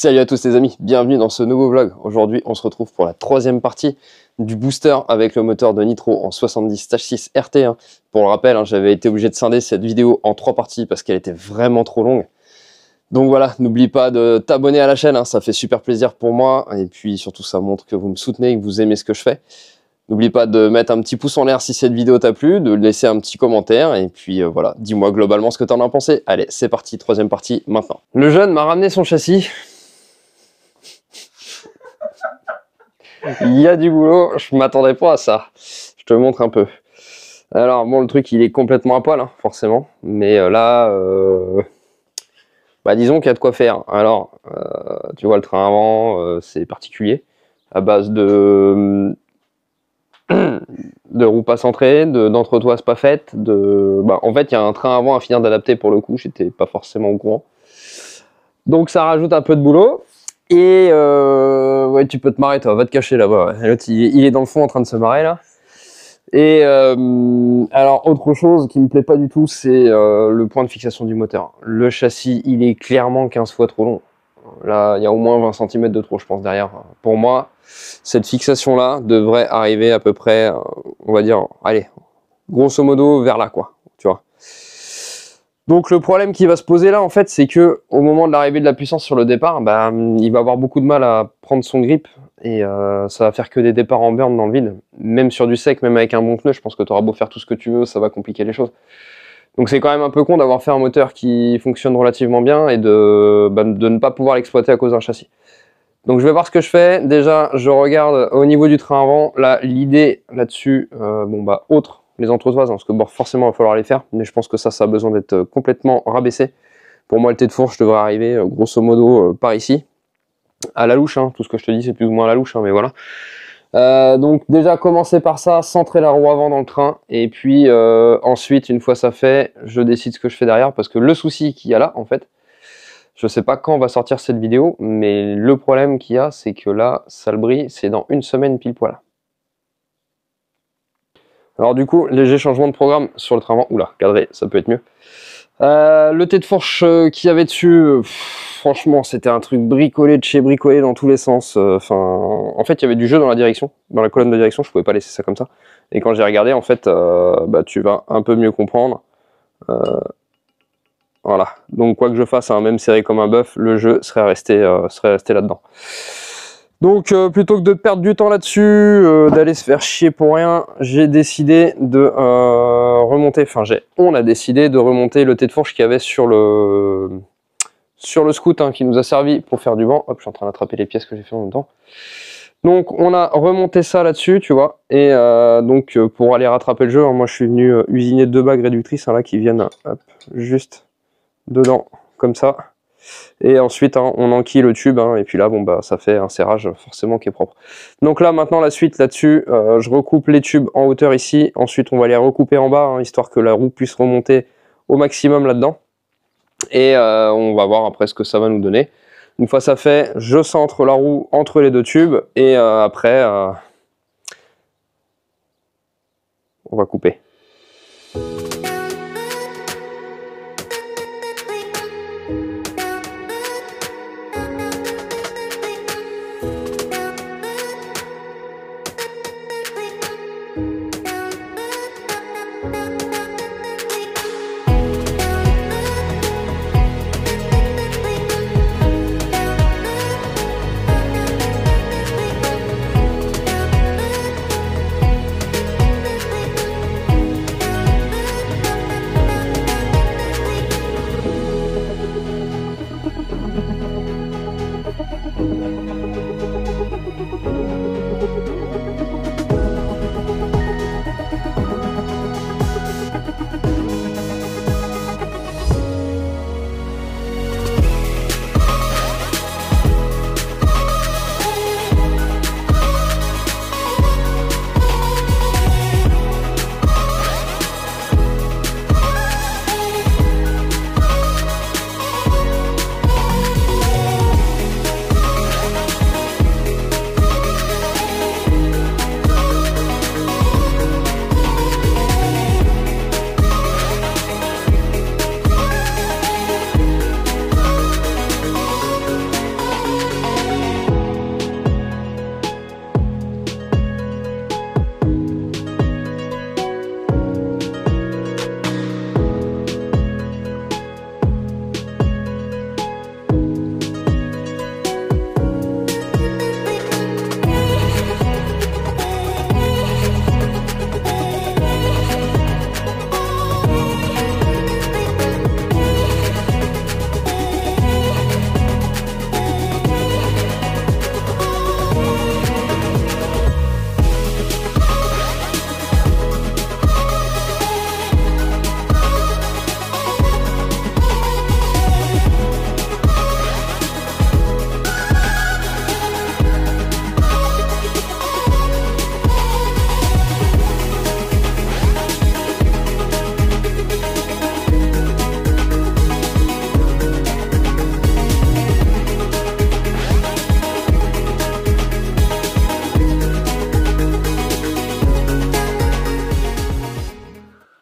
Salut à tous les amis, bienvenue dans ce nouveau vlog. Aujourd'hui, on se retrouve pour la troisième partie du booster avec le moteur de Nitro en 70 h 6 RT. Pour le rappel, hein, j'avais été obligé de scinder cette vidéo en trois parties parce qu'elle était vraiment trop longue. Donc voilà, n'oublie pas de t'abonner à la chaîne, hein, ça fait super plaisir pour moi. Et puis surtout, ça montre que vous me soutenez que vous aimez ce que je fais. N'oublie pas de mettre un petit pouce en l'air si cette vidéo t'a plu, de laisser un petit commentaire, et puis euh, voilà, dis-moi globalement ce que t'en as pensé. Allez, c'est parti, troisième partie, maintenant. Le jeune m'a ramené son châssis, Il y a du boulot, je m'attendais pas à ça. Je te montre un peu. Alors bon, le truc, il est complètement à poil, hein, forcément. Mais euh, là, euh, bah, disons qu'il y a de quoi faire. Alors, euh, tu vois, le train avant, c'est particulier. À base de, de roues pas centrées, d'entretoises pas faites. De, bah, en fait, il y a un train avant à finir d'adapter pour le coup. J'étais pas forcément au courant. Donc ça rajoute un peu de boulot. Et euh, ouais, tu peux te marrer, toi, va te cacher là-bas. il, est dans le fond en train de se marrer là. Et euh, alors, autre chose qui me plaît pas du tout, c'est euh, le point de fixation du moteur. Le châssis, il est clairement 15 fois trop long. Là, il y a au moins 20 cm de trop, je pense, derrière. Pour moi, cette fixation-là devrait arriver à peu près, euh, on va dire, allez, grosso modo, vers là, quoi. Donc le problème qui va se poser là en fait c'est que au moment de l'arrivée de la puissance sur le départ, bah, hum, il va avoir beaucoup de mal à prendre son grip et euh, ça va faire que des départs en burn dans le vide. Même sur du sec, même avec un bon pneu, je pense que tu auras beau faire tout ce que tu veux, ça va compliquer les choses. Donc c'est quand même un peu con d'avoir fait un moteur qui fonctionne relativement bien et de, bah, ne pas pouvoir l'exploiter à cause d'un châssis. Donc je vais voir ce que je fais. Déjà, je regarde au niveau du train avant. Là, l'idée là-dessus, euh, bon bah autre les entretoises, hein, parce que forcément, il va falloir les faire, mais je pense que ça, ça a besoin d'être euh, complètement rabaissé. Pour moi, le thé de fourche devrait arriver euh, grosso modo euh, par ici, à la louche. Hein, tout ce que je te dis, c'est plus ou moins à la louche, hein, mais voilà. donc déjà commencer par ça, centrer la roue avant dans le train et puis ensuite une fois ça fait, je décide ce que je fais derrière parce que le souci qu'il y a là en fait, je ne sais pas quand on va sortir cette vidéo mais le problème qu'il y a c'est que là brille, c'est dans une semaine pile poil. Alors du coup, léger changement de programme sur le train avant. Oula, cadré, ça peut être mieux. Euh, le thé de fourche qui euh, qu'il y avait dessus, euh, franchement, c'était un truc bricolé de chez bricolé dans tous les sens. Enfin, en fait, il y avait du jeu dans la direction, dans la colonne de direction. Je pouvais pas laisser ça comme ça. Et quand j'ai regardé, en fait, bah, tu vas un peu mieux comprendre. voilà. Donc, quoi que je fasse, un même serré comme un bœuf, le jeu serait serait resté là-dedans. Donc euh, plutôt que de perdre du temps là-dessus, euh, d'aller se faire chier pour rien, j'ai décidé de euh, remonter, enfin j'ai, on a décidé de remonter le thé de fourche qu'il y avait sur le sur le scout hein, qui nous a servi pour faire du banc. Hop, je suis en train d'attraper les pièces que j'ai fait en même temps. Donc on a remonté ça là-dessus, tu vois, et donc pour aller rattraper le jeu, hein, moi je suis venu usiner deux bagues réductrices hein, qui viennent juste dedans, comme ça. Et ensuite, hein, on enquille le tube, hein, et puis là, bon, bah, ça fait un serrage forcément qui est propre. Donc là, maintenant, la suite là-dessus, euh, je recoupe les tubes en hauteur ici. Ensuite, on va les recouper en bas, hein, histoire que la roue puisse remonter au maximum là-dedans. Et euh, on va voir après ce que ça va nous donner. Une fois ça fait, je centre la roue entre les deux tubes, et euh, après, on va couper.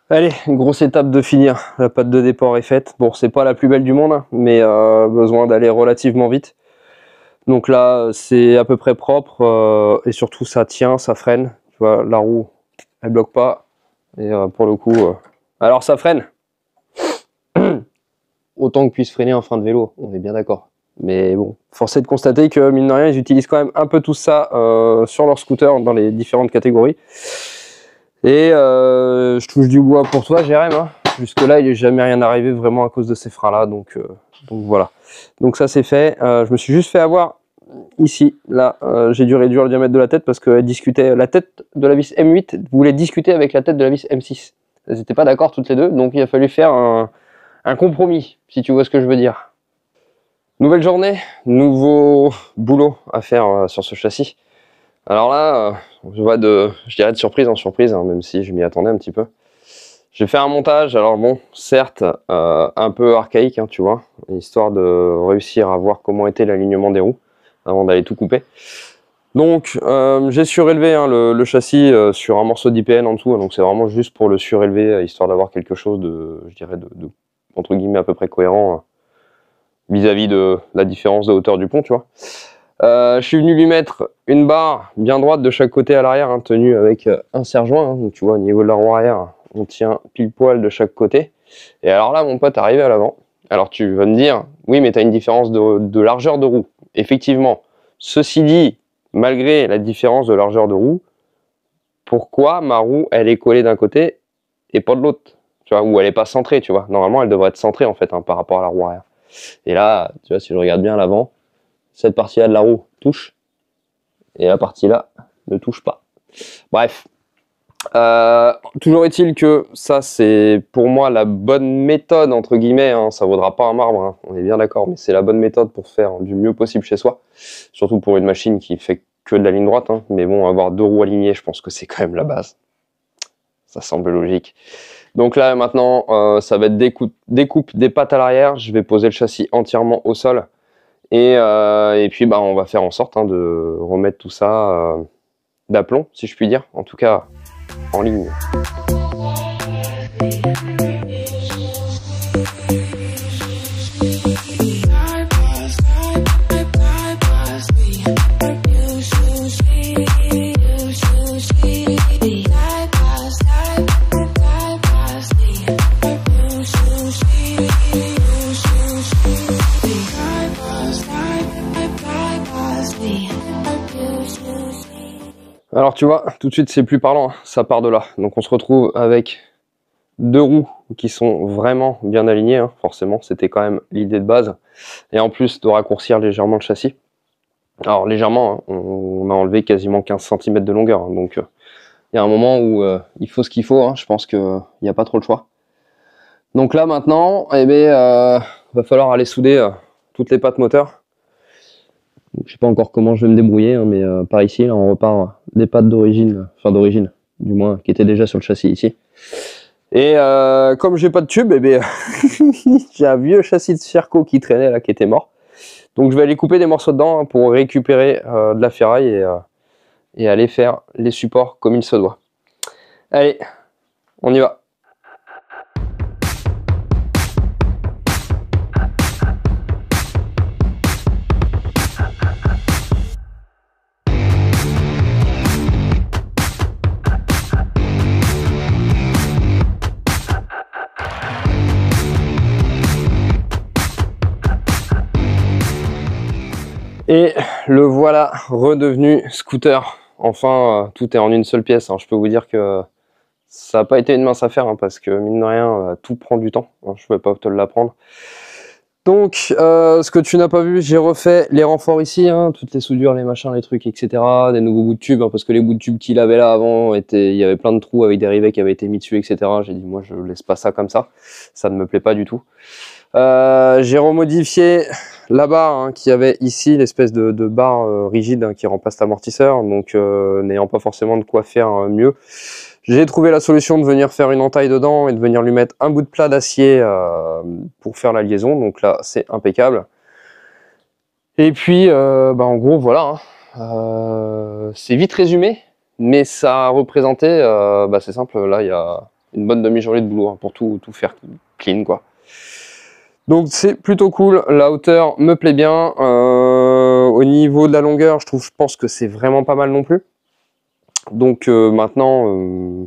Allez, grosse étape de finir. La patte de départ est faite. Bon, c'est pas la plus belle du monde, hein, mais euh, besoin d'aller relativement vite. Donc là, c'est à peu près propre euh, et surtout ça tient, ça freine. Tu vois, la roue, elle bloque pas. Et euh, pour le coup, alors ça freine. Autant que puisse freiner un frein de vélo, on est bien d'accord. Mais bon, force est de constater que mine de rien, ils utilisent quand même un peu tout ça sur leur scooter dans les différentes catégories. Et euh, je touche du bois pour toi, Jérém. Hein. Jusque là, il n'est jamais rien arrivé vraiment à cause de ces freins là. Euh, donc, voilà. Donc ça c'est fait. Euh, je me suis juste fait avoir ici, là, j'ai dû réduire le diamètre de la tête parce que discutait. La tête de la vis M8 voulait discuter avec la tête de la vis M6. Elles n'étaient pas d'accord toutes les deux, donc il a fallu faire un compromis, si tu vois ce que je veux dire. Nouvelle journée, nouveau boulot à faire sur ce châssis. Alors là, euh, je vois de, je dirais de surprise en surprise, hein, même si je m'y attendais un petit peu. J'ai fait un montage, alors bon, certes, euh, un peu archaïque, hein, tu vois, histoire de réussir à voir comment était l'alignement des roues avant d'aller tout couper. Donc, euh, j'ai surélevé hein, le, châssis sur un morceau d'IPN en dessous, donc c'est vraiment juste pour le surélever, histoire d'avoir quelque chose de, je dirais, de, entre guillemets, à peu près cohérent vis à -vis de la différence de hauteur du pont, tu vois. Euh, je suis venu lui mettre une barre bien droite de chaque côté à l'arrière, hein, tenue avec euh, un serre-joint. Hein. donc tu vois, au niveau de la roue arrière, on tient pile poil de chaque côté. Et alors là, mon pote, arrivé à l'avant. Alors tu vas me dire, oui, mais tu as une différence de, largeur de roue. Effectivement, ceci dit, malgré la différence de largeur de roue, pourquoi ma roue, elle est collée d'un côté et pas de l'autre Tu vois, ou elle n'est pas centrée, tu vois. Normalement, elle devrait être centrée, en fait, hein, par rapport à la roue arrière. Et là, tu vois, si je regarde bien l'avant, cette partie-là de la roue touche et la partie-là ne touche pas. Bref, euh, toujours est-il que ça, c'est pour moi la bonne méthode, entre guillemets, Ça hein. ça vaudra pas un marbre, hein. on est bien d'accord, mais c'est la bonne méthode pour faire du mieux possible chez soi, surtout pour une machine qui fait que de la ligne droite, hein. mais bon, avoir deux roues alignées, je pense que c'est quand même la base. Ça semble logique. Donc là, maintenant, euh, ça va être découpe des pattes à l'arrière, je vais poser le châssis entièrement au sol, euh, et, puis, bah, on va faire en sorte hein, de remettre tout ça euh, d'aplomb, si je puis dire, en tout cas en ligne. tout de suite, c'est plus parlant, hein. ça part de là. Donc on se retrouve avec deux roues qui sont vraiment bien alignées, hein. forcément, c'était quand même l'idée de base. Et en plus de raccourcir légèrement le châssis. Alors légèrement, hein, on, a enlevé quasiment 15 cm de longueur, donc il euh, y a un moment où euh, il faut ce qu'il faut, je pense qu'il n'y euh, a pas trop le choix. Donc là maintenant, eh bien, va falloir aller souder toutes les pattes moteur. Je sais pas encore comment je vais me débrouiller, mais par ici, là, on repart des pattes d'origine, enfin d'origine, du moins, qui étaient déjà sur le châssis ici. Et euh, comme j'ai pas de tube, eh j'ai un vieux châssis de Cerco qui traînait là, qui était mort. Donc je vais aller couper des morceaux dedans hein, pour récupérer euh, de la ferraille euh, et aller faire les supports comme il se doit. Allez, on y va. Et le voilà redevenu scooter. Enfin, euh, tout est en une seule pièce. Hein. Je peux vous dire que ça n'a pas été une mince affaire, hein, parce que mine de rien, euh, tout prend du temps. Hein. Je ne vais pas te l'apprendre. Donc, euh, ce que tu n'as pas vu, j'ai refait les renforts ici, toutes les soudures, les machins, les trucs, etc. Des nouveaux bouts de tubes, parce que les bouts de tubes qu'il avait là avant, il y avait plein de trous avec des rivets qui avaient été mis dessus, etc. J'ai dit, moi, je laisse pas ça comme ça. Ça ne me plaît pas du tout. Euh, j'ai remodifié la barre hein, qui avait ici, l'espèce de, barre euh, rigide hein, qui remplace l'amortisseur, donc euh, n'ayant pas forcément de quoi faire mieux. J'ai trouvé la solution de venir faire une entaille dedans et de venir lui mettre un bout de plat d'acier pour faire la liaison, donc là c'est impeccable. Et puis, bah, en gros, voilà, hein. c'est vite résumé, mais ça a représenté, bah, c'est simple, là il y a une bonne demi-journée de boulot pour tout, tout faire clean quoi. Donc c'est plutôt cool, la hauteur me plaît bien. Euh, au niveau de la longueur, je trouve, je pense que c'est vraiment pas mal non plus. Donc euh, maintenant, euh,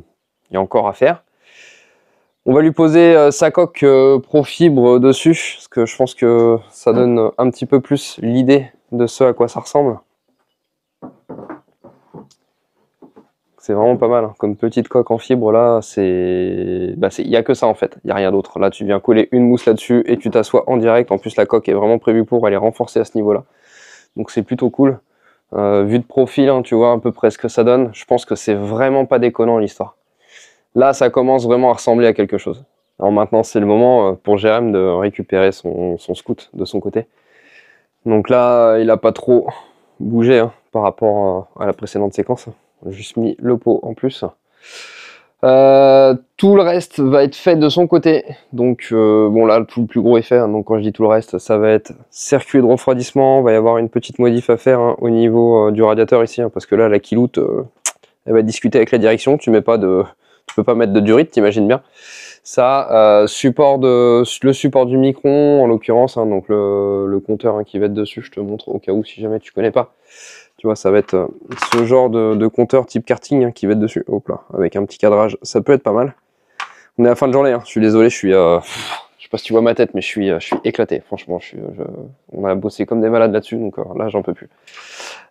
il y a encore à faire. On va lui poser sa coque Pro Fibre dessus, parce que je pense que ça hein donne un petit peu plus l'idée de ce à quoi ça ressemble. C'est vraiment pas mal. Hein. Comme petite coque en fibre, là, c'est. Il bah, n'y a que ça en fait. Il n'y a rien d'autre. Là, tu viens coller une mousse là-dessus et tu t'assois en direct. En plus, la coque est vraiment prévue pour. aller renforcer à ce niveau-là. Donc, c'est plutôt cool. Euh, vu de profil, hein, tu vois à peu près ce que ça donne. Je pense que c'est vraiment pas déconnant l'histoire. Là, ça commence vraiment à ressembler à quelque chose. Alors maintenant, c'est le moment euh, pour Jérém de récupérer son, scout de son côté. Donc là, il n'a pas trop bougé hein, par rapport euh, à la précédente séquence juste mis le pot en plus. Euh, tout le reste va être fait de son côté. Donc euh, bon là, le plus gros est fait. Hein. donc quand je dis tout le reste, ça va être circuit de refroidissement. Il va y avoir une petite modif à faire hein, au niveau euh, du radiateur ici, hein, parce que là, la kiloute, elle va discuter avec la direction. Tu mets pas de, tu peux pas mettre de durite, t'imagines bien. Ça, support de, le support du micron en l'occurrence, donc le, compteur qui va être dessus. Je te montre au cas où si jamais tu connais pas. Tu vois, ça va être euh, ce genre de, compteur type karting hein, qui va être dessus. Hop là, avec un petit cadrage, ça peut être pas mal. On est à la fin de journée, hein. je suis désolé, je suis... Je sais pas si tu vois ma tête, mais je suis, euh, je suis éclaté. Franchement, je on a bossé comme des malades là-dessus, donc euh, là, j'en peux plus.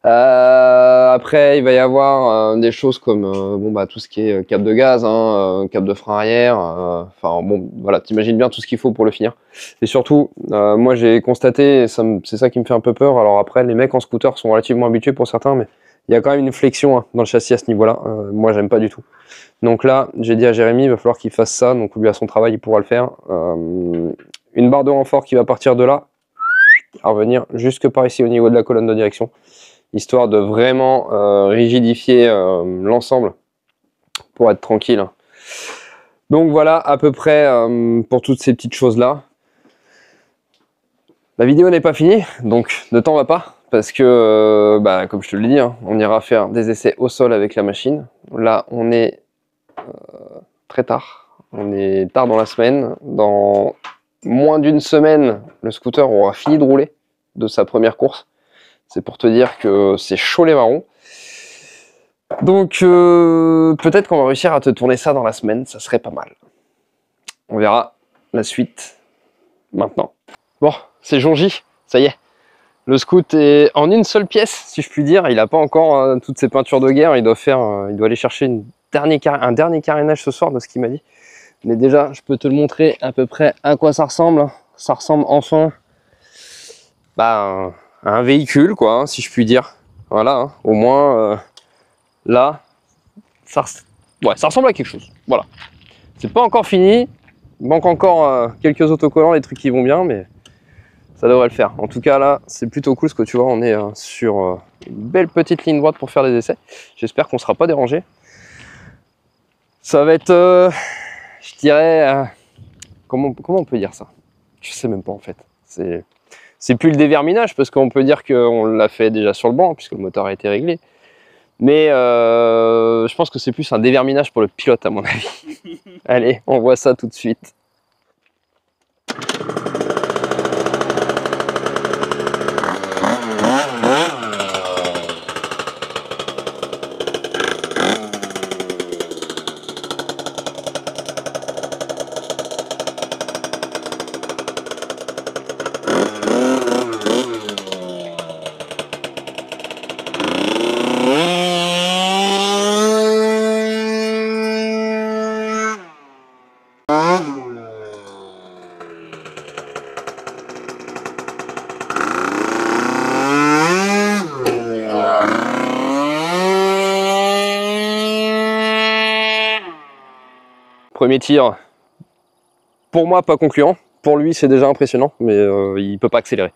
Euh, après, il va y avoir des choses comme bon bah tout ce qui est cap de gaz, hein, cap de frein arrière. Enfin bon, voilà, t'imagines bien tout ce qu'il faut pour le finir. Et surtout, moi j'ai constaté, c'est ça qui me fait un peu peur. Alors après, les mecs en scooter sont relativement habitués pour certains, mais il y a quand même une flexion hein, dans le châssis à ce niveau-là. Euh, moi, j'aime pas du tout. Donc là, j'ai dit à Jérémy, il va falloir qu'il fasse ça. Donc lui, à son travail, il pourra le faire. Euh, une barre de renfort qui va partir de là, à revenir jusque par ici au niveau de la colonne de direction, histoire de vraiment euh, rigidifier l'ensemble pour être tranquille. Donc voilà à peu près pour toutes ces petites choses-là. La vidéo n'est pas finie, donc ne t'en va pas parce que, euh, bah, comme je te le dis, hein, on ira faire des essais au sol avec la machine. Là, on est euh, très tard. On est tard dans la semaine. Dans moins d'une semaine, le scooter aura fini de rouler de sa première course. C'est pour te dire que c'est chaud les marrons. Donc, euh, peut-être qu'on va réussir à te tourner ça dans la semaine. Ça serait pas mal. On verra la suite maintenant. Bon, c'est jonji. Ça y est. Le scout est en une seule pièce, si je puis dire. Il n'a pas encore euh, toutes ses peintures de guerre. Il doit, faire, euh, il doit aller chercher un dernier carénage ce soir, de ce qu'il m'a dit. Mais déjà, je peux te le montrer à peu près à quoi ça ressemble. Ça ressemble enfin bah, à un véhicule, quoi, hein, si je puis dire. Voilà, hein. au moins, euh, là, ça, ressemble à quelque chose. Voilà. C'est pas encore fini. Il manque encore quelques autocollants, les trucs qui vont bien, mais ça devrait le faire. En tout cas, là, c'est plutôt cool, ce que tu vois, on est euh, sur euh, une belle petite ligne droite pour faire des essais. J'espère qu'on ne sera pas dérangé. Ça va être, euh, je dirais, comment, comment on peut dire ça Je sais même pas, en fait. C'est c'est plus le déverminage parce qu'on peut dire qu'on l'a fait déjà sur le banc puisque le moteur a été réglé. Mais je pense que c'est plus un déverminage pour le pilote à mon avis. Allez, on voit ça tout de suite. Premier tir, pour moi, pas concluant. Pour lui, c'est déjà impressionnant, mais euh, il peut pas accélérer.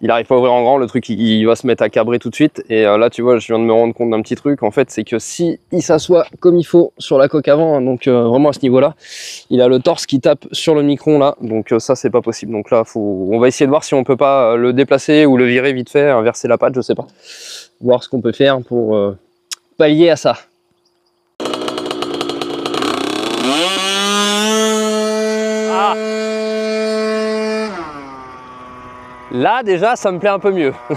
Il arrive pas à ouvrir en grand, le truc, il, va se mettre à cabrer tout de suite. Et euh, là, tu vois, je viens de me rendre compte d'un petit truc, en fait, c'est que si il s'assoit comme il faut sur la coque avant, hein, donc euh, vraiment à ce niveau-là, il a le torse qui tape sur le micron là, donc ça, c'est pas possible. Donc là, faut, on va essayer de voir si on peut pas le déplacer ou le virer vite fait, inverser la patte, je sais pas. Voir ce qu'on peut faire pour pallier à ça. Là déjà ça me plaît un peu mieux.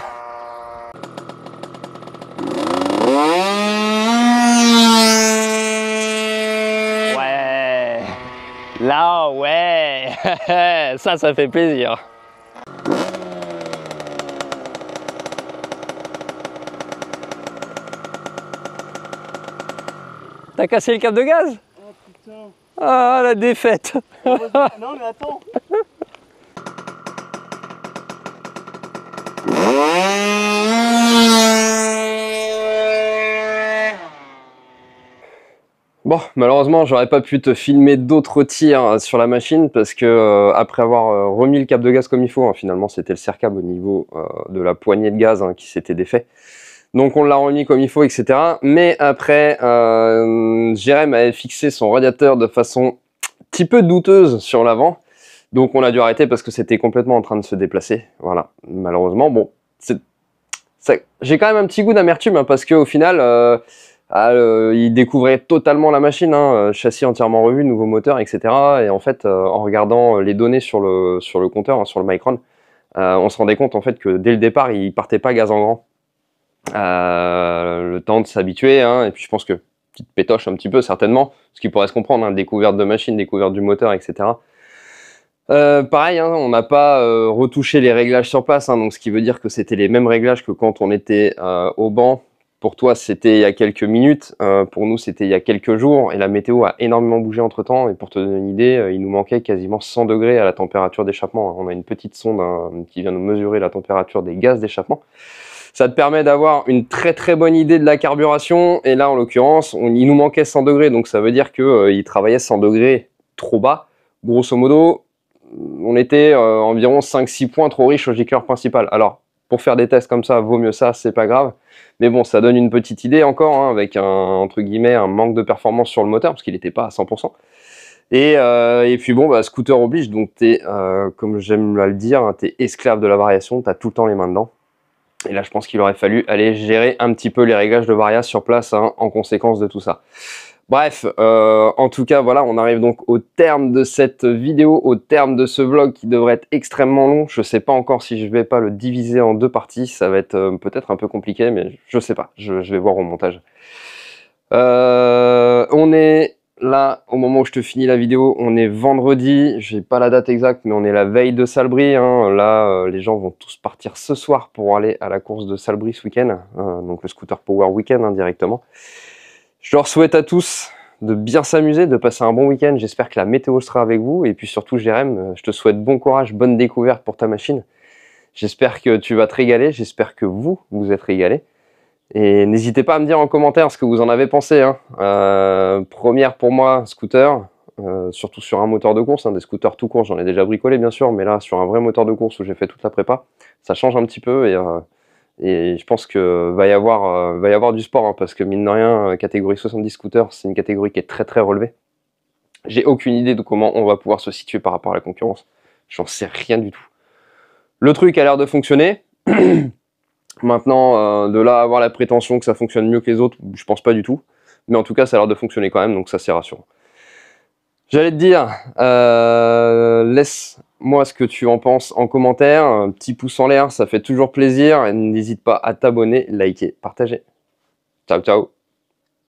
ouais Là ouais Ça ça fait plaisir T'as cassé le cap de gaz Oh ah, la défaite Non, mais attends Bon, malheureusement, j'aurais pas pu te filmer d'autres tirs euh, sur la machine parce que euh, après avoir euh, remis le cap de gaz comme il faut, hein, finalement c'était le serre au niveau de la poignée de gaz hein, qui s'était défait. Donc on l'a remis comme il faut, etc. Mais après, euh, Jérém avait fixé son radiateur de façon un petit peu douteuse sur l'avant. Donc on a dû arrêter parce que c'était complètement en train de se déplacer. Voilà, malheureusement. Bon, j'ai quand même un petit goût d'amertume hein, parce qu'au final, euh, ah, euh, il découvrait totalement la machine. Hein, euh, châssis entièrement revu, nouveau moteur, etc. Et en fait, en regardant les données sur le, sur le compteur, hein, sur le Micron, on se rendait compte en fait que dès le départ, il partait pas gaz en grand le temps de s'habituer, hein, et puis je pense que petite pétoche un petit peu certainement, ce qui pourrait se comprendre, hein, découverte de machine, découverte du moteur, etc. Euh, pareil, hein, on n'a pas euh, retouché les réglages sur place, donc ce qui veut dire que c'était les mêmes réglages que quand on était euh, au banc. Pour toi, c'était il y a quelques minutes, pour nous, c'était il y a quelques jours, et la météo a énormément bougé entre-temps, et pour te donner une idée, il nous manquait quasiment 100 degrés à la température d'échappement. On a une petite sonde qui vient nous mesurer la température des gaz d'échappement. Ça te permet d'avoir une très très bonne idée de la carburation. Et là, en l'occurrence, il nous manquait 100 degrés. Donc ça veut dire qu'il euh, travaillait 100 degrés trop bas. Grosso modo, on était euh, environ 5-6 points trop riches au gicleur principal. Alors, pour faire des tests comme ça, vaut mieux ça, c'est pas grave. Mais bon, ça donne une petite idée encore, hein, avec un, entre guillemets, un manque de performance sur le moteur, parce qu'il n'était pas à 100%. Euh, et, puis bon, bah, scooter oblige, donc tu es, comme j'aime le dire, hein, tu es esclave de la variation, tu as tout le temps les mains dedans. Et là, je pense qu'il aurait fallu aller gérer un petit peu les réglages de Varia sur place hein, en conséquence de tout ça. Bref, euh, en tout cas, voilà, on arrive donc au terme de cette vidéo, au terme de ce vlog qui devrait être extrêmement long. Je sais pas encore si je vais pas le diviser en deux parties, ça va être euh, peut-être un peu compliqué, mais je sais pas, je, vais voir au montage. Euh, on est Là, au moment où je te finis la vidéo, on est vendredi, n'ai pas la date exacte, mais on est la veille de Salbris. Hein. Là, euh, les gens vont tous partir ce soir pour aller à la course de Salbris ce week-end, hein, donc le Scooter Power Weekend end hein, directement. Je leur souhaite à tous de bien s'amuser, de passer un bon week-end. J'espère que la météo sera avec vous. Et puis surtout, Jérém, euh, je te souhaite bon courage, bonne découverte pour ta machine. J'espère que tu vas te régaler, j'espère que vous, vous êtes régalés. Et n'hésitez pas à me dire en commentaire ce que vous en avez pensé. Hein. Euh, première pour moi, scooter, euh, surtout sur un moteur de course, hein, des scooters tout court, j'en ai déjà bricolé bien sûr, mais là sur un vrai moteur de course où j'ai fait toute la prépa, ça change un petit peu et, euh, je pense qu'il va y avoir, du sport, hein, parce que mine de rien, catégorie 70 scooters, c'est une catégorie qui est très très relevée. J'ai aucune idée de comment on va pouvoir se situer par rapport à la concurrence. J'en sais rien du tout. Le truc a l'air de fonctionner. Maintenant, euh, de là avoir la prétention que ça fonctionne mieux que les autres, je pense pas du tout. Mais en tout cas, ça a l'air de fonctionner quand même, donc ça c'est rassurant. J'allais te dire, euh, laisse-moi ce que tu en penses en commentaire. petit pouce en l'air, ça fait toujours plaisir. N'hésite pas à t'abonner, liker, partager. Ciao, ciao